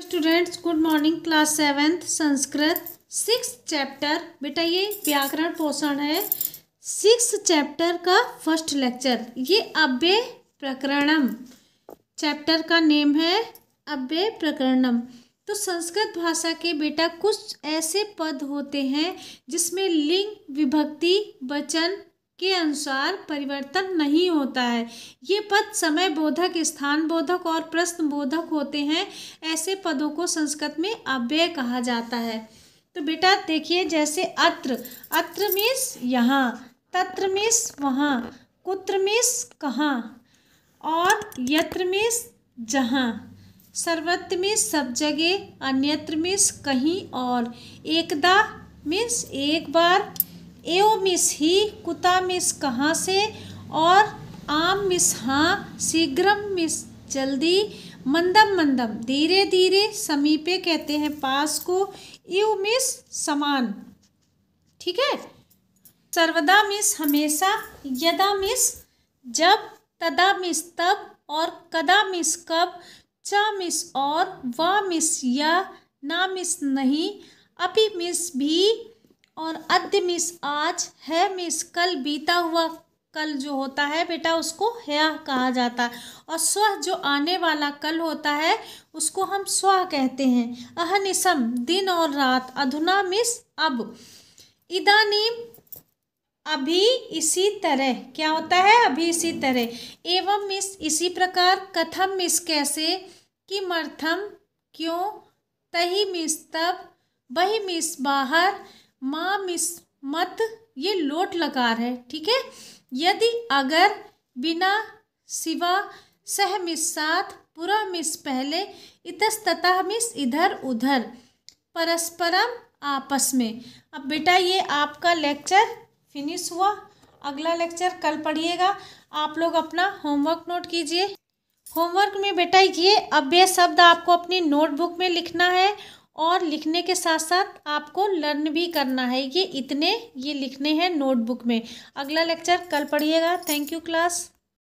students good morning class seventh Sanskrit six chapter बेटा ये व्याकरण पोषण है सिक्स चैप्टर का फर्स्ट लेक्चर ये अव्य प्रकरणम चैप्टर का नेम है अव्य प्रकरणम तो संस्कृत भाषा के बेटा कुछ ऐसे पद होते हैं जिसमें लिंग विभक्ति वचन के अनुसार परिवर्तन नहीं होता है ये पद समय बोधक स्थान बोधक और प्रश्न बोधक होते हैं ऐसे पदों को संस्कृत में अव्यय कहा जाता है तो बेटा देखिए जैसे अत्र अत्र मिस यहाँ तत्र मिस वहाँ कुत्र मिस कहाँ और यत्र मिस जहाँ सर्वत्र मिस सब जगह अन्यत्र मिस कहीं और एकदा मीन्स एक बार एओ मिस ही कुता मिस कहाँ से और आम मिस हाँ शीघ्रम मिस जल्दी मंदम मंदम धीरे धीरे समीपे कहते हैं पास को यू मिस समान ठीक है सर्वदा मिस हमेशा यदा मिस जब तदा मिस तब और कदा मिस कब च मिस और वा मिस या ना मिस नहीं अपि मिस भी और अद्य मिस आज है मिस कल बीता हुआ कल जो होता है बेटा उसको हया कहा जाता है और स्व जो आने वाला कल होता है उसको हम स्व कहते हैं अहनिसम दिन और रात अधुना मिस अब इदानीम अभी इसी तरह क्या होता है अभी इसी तरह एवं मिस इसी प्रकार कथम मिस कैसे कि मर्थम क्यों तही मिस तब वही मिस बाहर माँ मिस मत ये लोट लकार है ठीक है यदि अगर बिना सिवा सह मिस साथ पूरा मिस पहले इतस्तः मिस इधर उधर परस्परम आपस में अब बेटा ये आपका लेक्चर फिनिश हुआ अगला लेक्चर कल पढ़िएगा आप लोग अपना होमवर्क नोट कीजिए होमवर्क में बेटा ये अव्यय शब्द आपको अपनी नोटबुक में लिखना है और लिखने के साथ साथ आपको लर्न भी करना है ये इतने ये लिखने हैं नोटबुक में अगला लेक्चर कल पढ़िएगा थैंक यू क्लास